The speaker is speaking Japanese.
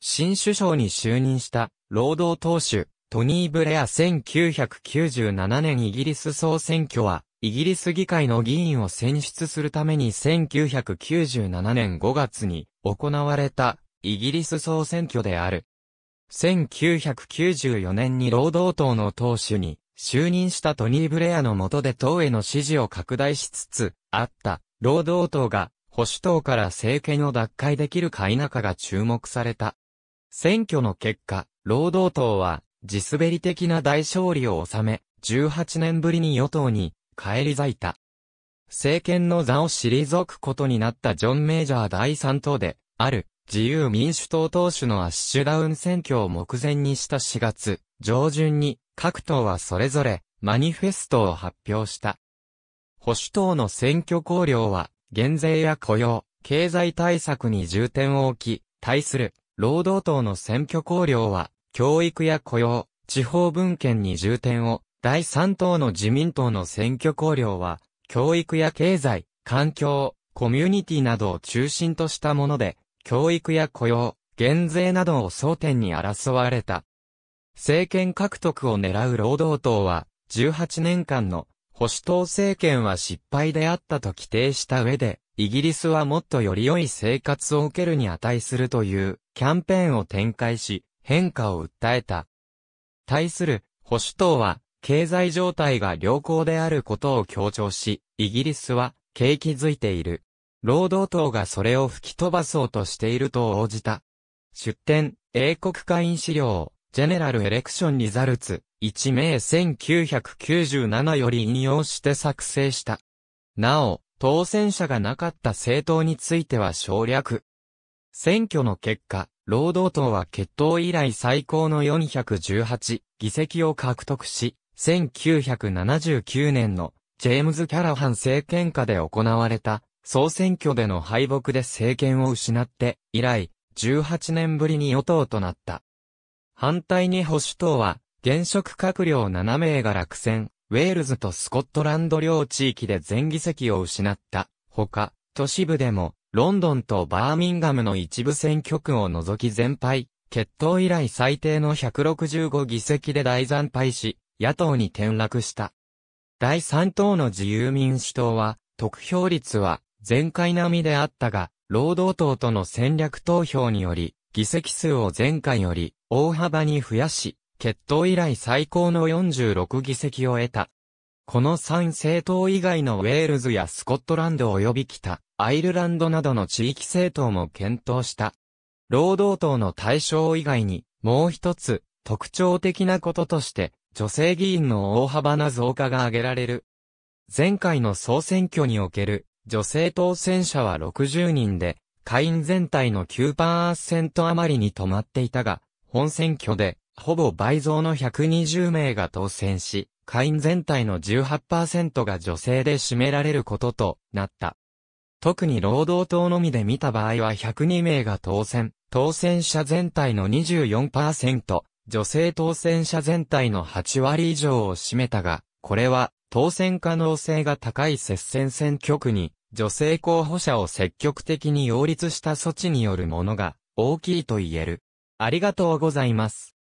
新首相に就任した労働党首トニー・ブレア1997年イギリス総選挙はイギリス議会の議員を選出するために1997年5月に行われたイギリス総選挙である。1994年に労働党の党首に就任したトニー・ブレアの下で党への支持を拡大しつつあった労働党が保守党から政権を脱会できるか否かが注目された。選挙の結果、労働党は地滑り的な大勝利を収め、18年ぶりに与党に返り咲いた。政権の座を退くことになったジョン・メイジャー第3党で、ある自由民主党党首のアッシュダウン選挙を目前にした4月上旬に各党はそれぞれマニフェストを発表した。保守党の選挙考領は減税や雇用、経済対策に重点を置き、対する労働党の選挙考領は、教育や雇用、地方文献に重点を、第3党の自民党の選挙考領は、教育や経済、環境、コミュニティなどを中心としたもので、教育や雇用、減税などを争点に争われた。政権獲得を狙う労働党は、18年間の保守党政権は失敗であったと規定した上で、イギリスはもっとより良い生活を受けるに値するというキャンペーンを展開し、変化を訴えた。対する、保守党は、経済状態が良好であることを強調し、イギリスは、景気づいている。労働党がそれを吹き飛ばそうとしていると応じた。出典、英国会員資料、ジェネラルエレクションリザルツ、1名1997より引用して作成した。なお、当選者がなかった政党については省略。選挙の結果、労働党は決闘以来最高の418議席を獲得し、1979年のジェームズ・キャラハン政権下で行われた総選挙での敗北で政権を失って以来18年ぶりに与党となった。反対に保守党は現職閣僚7名が落選、ウェールズとスコットランド両地域で全議席を失った。他、都市部でもロンドンとバーミンガムの一部選挙区を除き全敗、決闘以来最低の165議席で大惨敗し、野党に転落した。第3党の自由民主党は、得票率は前回並みであったが、労働党との戦略投票により、議席数を前回より大幅に増やし、決闘以来最高の46議席を得た。この3政党以外のウェールズやスコットランド及び北、アイルランドなどの地域政党も検討した。労働党の対象以外に、もう一つ、特徴的なこととして、女性議員の大幅な増加が挙げられる。前回の総選挙における、女性当選者は60人で、会員全体の9%余りに止まっていたが、本選挙で、ほぼ倍増の120名が当選し、会員全体の18%が女性で占められることとなった。特に労働党のみで見た場合は102名が当選、当選者全体の24%、女性当選者全体の8割以上を占めたが、これは当選可能性が高い接戦選挙区に女性候補者を積極的に擁立した措置によるものが大きいと言える。ありがとうございます。